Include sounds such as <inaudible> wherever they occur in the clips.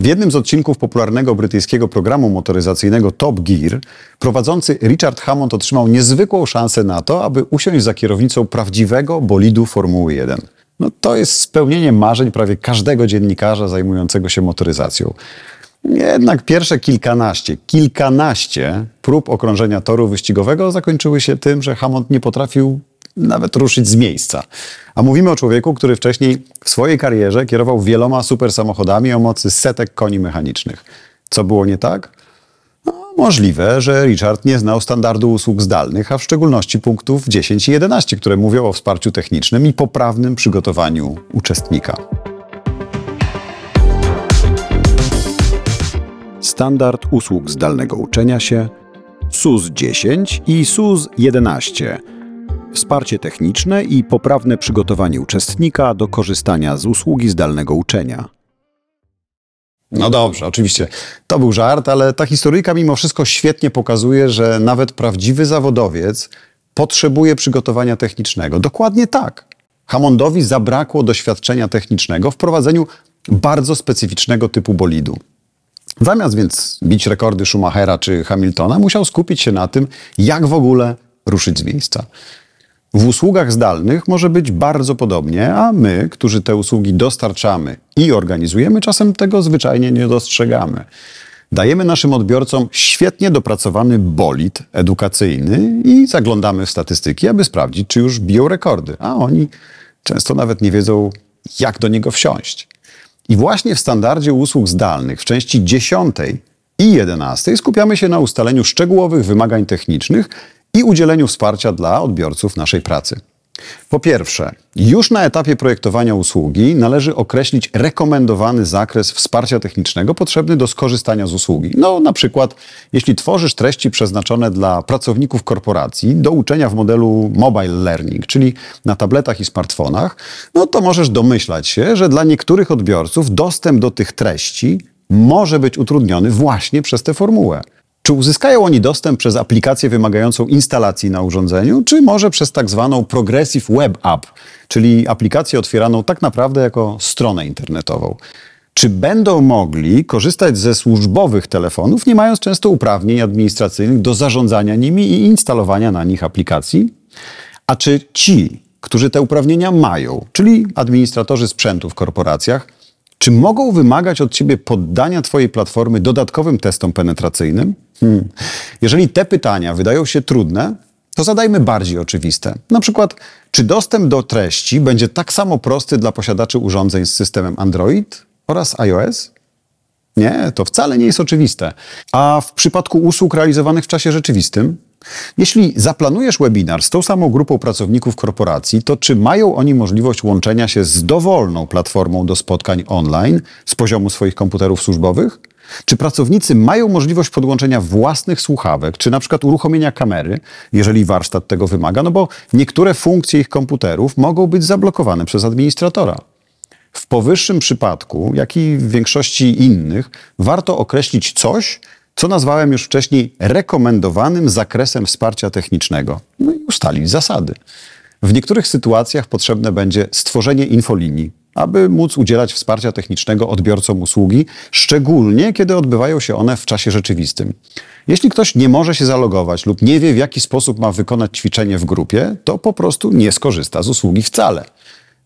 W jednym z odcinków popularnego brytyjskiego programu motoryzacyjnego Top Gear prowadzący Richard Hammond otrzymał niezwykłą szansę na to, aby usiąść za kierownicą prawdziwego bolidu Formuły 1. No, to jest spełnienie marzeń prawie każdego dziennikarza zajmującego się motoryzacją. Jednak pierwsze kilkanaście, kilkanaście prób okrążenia toru wyścigowego zakończyły się tym, że Hammond nie potrafił nawet ruszyć z miejsca. A mówimy o człowieku, który wcześniej w swojej karierze kierował wieloma super samochodami o mocy setek koni mechanicznych. Co było nie tak? No, możliwe, że Richard nie znał standardu usług zdalnych, a w szczególności punktów 10 i 11, które mówią o wsparciu technicznym i poprawnym przygotowaniu uczestnika. Standard usług zdalnego uczenia się SUS 10 i SUS 11 Wsparcie techniczne i poprawne przygotowanie uczestnika do korzystania z usługi zdalnego uczenia. No dobrze, oczywiście. To był żart, ale ta historyjka mimo wszystko świetnie pokazuje, że nawet prawdziwy zawodowiec potrzebuje przygotowania technicznego. Dokładnie tak. Hammondowi zabrakło doświadczenia technicznego w prowadzeniu bardzo specyficznego typu bolidu. Zamiast więc bić rekordy Schumachera czy Hamiltona, musiał skupić się na tym, jak w ogóle ruszyć z miejsca. W usługach zdalnych może być bardzo podobnie, a my, którzy te usługi dostarczamy i organizujemy, czasem tego zwyczajnie nie dostrzegamy. Dajemy naszym odbiorcom świetnie dopracowany bolid edukacyjny i zaglądamy w statystyki, aby sprawdzić, czy już biją rekordy, a oni często nawet nie wiedzą, jak do niego wsiąść. I właśnie w standardzie usług zdalnych w części 10 i 11 skupiamy się na ustaleniu szczegółowych wymagań technicznych i udzieleniu wsparcia dla odbiorców naszej pracy. Po pierwsze, już na etapie projektowania usługi należy określić rekomendowany zakres wsparcia technicznego potrzebny do skorzystania z usługi. No, na przykład, jeśli tworzysz treści przeznaczone dla pracowników korporacji do uczenia w modelu mobile learning, czyli na tabletach i smartfonach, no to możesz domyślać się, że dla niektórych odbiorców dostęp do tych treści może być utrudniony właśnie przez tę formułę. Czy uzyskają oni dostęp przez aplikację wymagającą instalacji na urządzeniu, czy może przez tak zwaną Progressive Web App, czyli aplikację otwieraną tak naprawdę jako stronę internetową? Czy będą mogli korzystać ze służbowych telefonów, nie mając często uprawnień administracyjnych do zarządzania nimi i instalowania na nich aplikacji? A czy ci, którzy te uprawnienia mają, czyli administratorzy sprzętu w korporacjach, czy mogą wymagać od ciebie poddania twojej platformy dodatkowym testom penetracyjnym? Hmm. Jeżeli te pytania wydają się trudne, to zadajmy bardziej oczywiste. Na przykład, czy dostęp do treści będzie tak samo prosty dla posiadaczy urządzeń z systemem Android oraz iOS? Nie, to wcale nie jest oczywiste. A w przypadku usług realizowanych w czasie rzeczywistym, jeśli zaplanujesz webinar z tą samą grupą pracowników korporacji, to czy mają oni możliwość łączenia się z dowolną platformą do spotkań online z poziomu swoich komputerów służbowych? Czy pracownicy mają możliwość podłączenia własnych słuchawek, czy na przykład uruchomienia kamery, jeżeli warsztat tego wymaga? No bo niektóre funkcje ich komputerów mogą być zablokowane przez administratora. W powyższym przypadku, jak i w większości innych, warto określić coś, co nazwałem już wcześniej rekomendowanym zakresem wsparcia technicznego. No i ustalić zasady. W niektórych sytuacjach potrzebne będzie stworzenie infolinii, aby móc udzielać wsparcia technicznego odbiorcom usługi, szczególnie kiedy odbywają się one w czasie rzeczywistym. Jeśli ktoś nie może się zalogować lub nie wie, w jaki sposób ma wykonać ćwiczenie w grupie, to po prostu nie skorzysta z usługi wcale.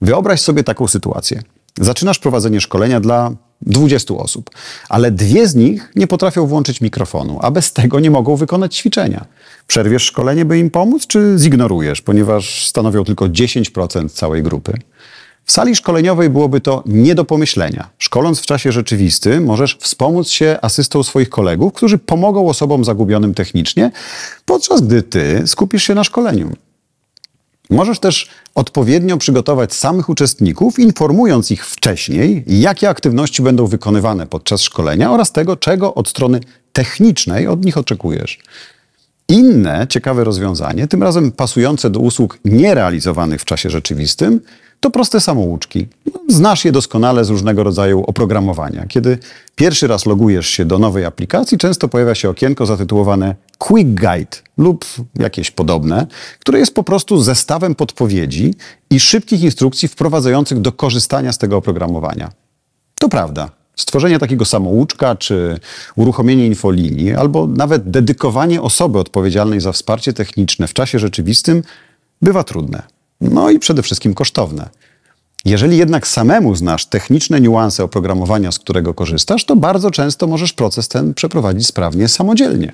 Wyobraź sobie taką sytuację. Zaczynasz prowadzenie szkolenia dla 20 osób, ale dwie z nich nie potrafią włączyć mikrofonu, a bez tego nie mogą wykonać ćwiczenia. Przerwiesz szkolenie, by im pomóc, czy zignorujesz, ponieważ stanowią tylko 10% całej grupy? W sali szkoleniowej byłoby to nie do pomyślenia. Szkoląc w czasie rzeczywistym, możesz wspomóc się asystą swoich kolegów, którzy pomogą osobom zagubionym technicznie, podczas gdy ty skupisz się na szkoleniu. Możesz też odpowiednio przygotować samych uczestników, informując ich wcześniej, jakie aktywności będą wykonywane podczas szkolenia oraz tego, czego od strony technicznej od nich oczekujesz. Inne ciekawe rozwiązanie, tym razem pasujące do usług nierealizowanych w czasie rzeczywistym, to proste samouczki. Znasz je doskonale z różnego rodzaju oprogramowania. Kiedy pierwszy raz logujesz się do nowej aplikacji, często pojawia się okienko zatytułowane Quick Guide lub jakieś podobne, które jest po prostu zestawem podpowiedzi i szybkich instrukcji wprowadzających do korzystania z tego oprogramowania. To prawda. Stworzenie takiego samouczka, czy uruchomienie infolinii, albo nawet dedykowanie osoby odpowiedzialnej za wsparcie techniczne w czasie rzeczywistym bywa trudne. No i przede wszystkim kosztowne. Jeżeli jednak samemu znasz techniczne niuanse oprogramowania, z którego korzystasz, to bardzo często możesz proces ten przeprowadzić sprawnie samodzielnie.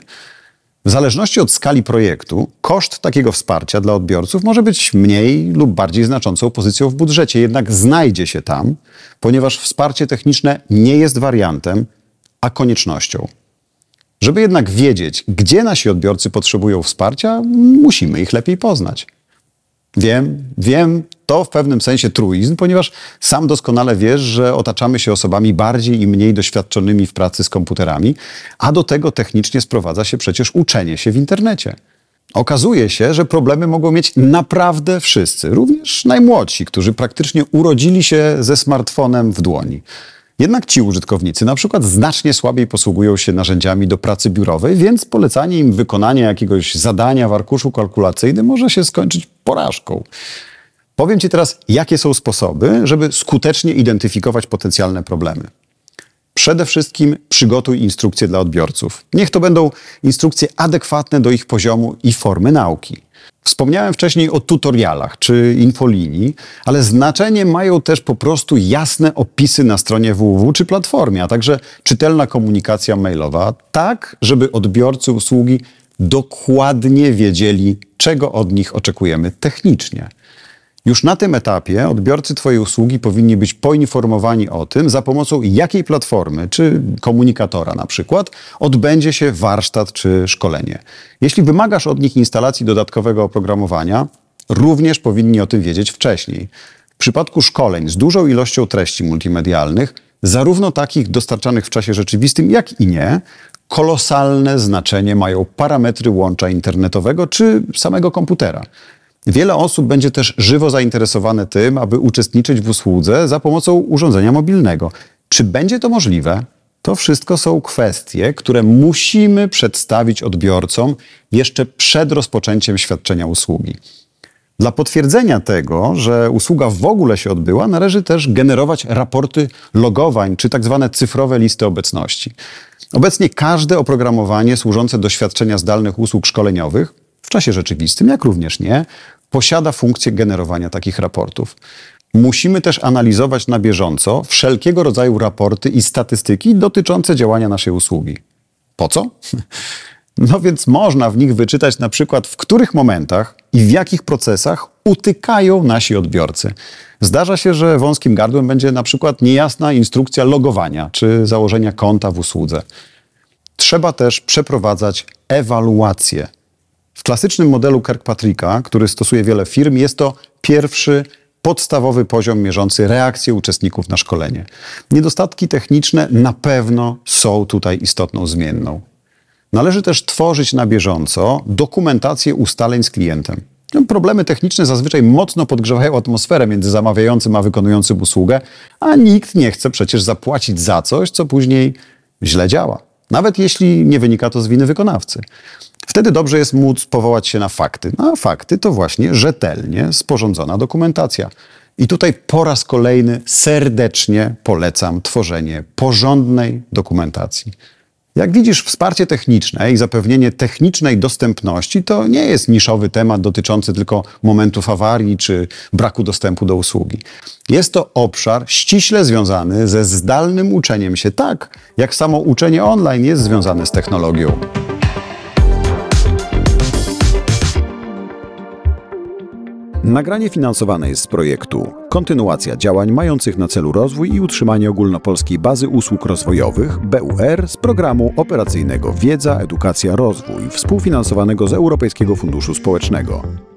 W zależności od skali projektu, koszt takiego wsparcia dla odbiorców może być mniej lub bardziej znaczącą pozycją w budżecie, jednak znajdzie się tam, ponieważ wsparcie techniczne nie jest wariantem, a koniecznością. Żeby jednak wiedzieć, gdzie nasi odbiorcy potrzebują wsparcia, musimy ich lepiej poznać. Wiem, wiem, to w pewnym sensie truizm, ponieważ sam doskonale wiesz, że otaczamy się osobami bardziej i mniej doświadczonymi w pracy z komputerami, a do tego technicznie sprowadza się przecież uczenie się w internecie. Okazuje się, że problemy mogą mieć naprawdę wszyscy, również najmłodsi, którzy praktycznie urodzili się ze smartfonem w dłoni. Jednak ci użytkownicy na przykład znacznie słabiej posługują się narzędziami do pracy biurowej, więc polecanie im wykonania jakiegoś zadania w arkuszu kalkulacyjnym może się skończyć porażką. Powiem Ci teraz, jakie są sposoby, żeby skutecznie identyfikować potencjalne problemy. Przede wszystkim przygotuj instrukcje dla odbiorców. Niech to będą instrukcje adekwatne do ich poziomu i formy nauki. Wspomniałem wcześniej o tutorialach czy infolinii, ale znaczenie mają też po prostu jasne opisy na stronie www czy platformie, a także czytelna komunikacja mailowa, tak żeby odbiorcy usługi dokładnie wiedzieli, czego od nich oczekujemy technicznie. Już na tym etapie odbiorcy Twojej usługi powinni być poinformowani o tym, za pomocą jakiej platformy czy komunikatora na przykład odbędzie się warsztat czy szkolenie. Jeśli wymagasz od nich instalacji dodatkowego oprogramowania, również powinni o tym wiedzieć wcześniej. W przypadku szkoleń z dużą ilością treści multimedialnych, zarówno takich dostarczanych w czasie rzeczywistym, jak i nie, kolosalne znaczenie mają parametry łącza internetowego czy samego komputera. Wiele osób będzie też żywo zainteresowane tym, aby uczestniczyć w usłudze za pomocą urządzenia mobilnego. Czy będzie to możliwe? To wszystko są kwestie, które musimy przedstawić odbiorcom jeszcze przed rozpoczęciem świadczenia usługi. Dla potwierdzenia tego, że usługa w ogóle się odbyła, należy też generować raporty logowań czy tak zwane cyfrowe listy obecności. Obecnie każde oprogramowanie służące do świadczenia zdalnych usług szkoleniowych czasie rzeczywistym, jak również nie, posiada funkcję generowania takich raportów. Musimy też analizować na bieżąco wszelkiego rodzaju raporty i statystyki dotyczące działania naszej usługi. Po co? <laughs> No więc można w nich wyczytać na przykład, w których momentach i w jakich procesach utykają nasi odbiorcy. Zdarza się, że wąskim gardłem będzie na przykład niejasna instrukcja logowania czy założenia konta w usłudze. Trzeba też przeprowadzać ewaluację w klasycznym modelu Kirkpatricka, który stosuje wiele firm, jest to pierwszy podstawowy poziom mierzący reakcję uczestników na szkolenie. Niedostatki techniczne na pewno są tutaj istotną zmienną. Należy też tworzyć na bieżąco dokumentację ustaleń z klientem. No, problemy techniczne zazwyczaj mocno podgrzewają atmosferę między zamawiającym a wykonującym usługę, a nikt nie chce przecież zapłacić za coś, co później źle działa. Nawet jeśli nie wynika to z winy wykonawcy. Wtedy dobrze jest móc powołać się na fakty. No, a fakty to właśnie rzetelnie sporządzona dokumentacja. I tutaj po raz kolejny serdecznie polecam tworzenie porządnej dokumentacji. Jak widzisz, wsparcie techniczne i zapewnienie technicznej dostępności to nie jest niszowy temat dotyczący tylko momentów awarii czy braku dostępu do usługi. Jest to obszar ściśle związany ze zdalnym uczeniem się, tak jak samo uczenie online jest związane z technologią. Nagranie finansowane jest z projektu Kontynuacja działań mających na celu rozwój i utrzymanie ogólnopolskiej bazy usług rozwojowych BUR z programu operacyjnego Wiedza, Edukacja, Rozwój współfinansowanego z Europejskiego Funduszu Społecznego.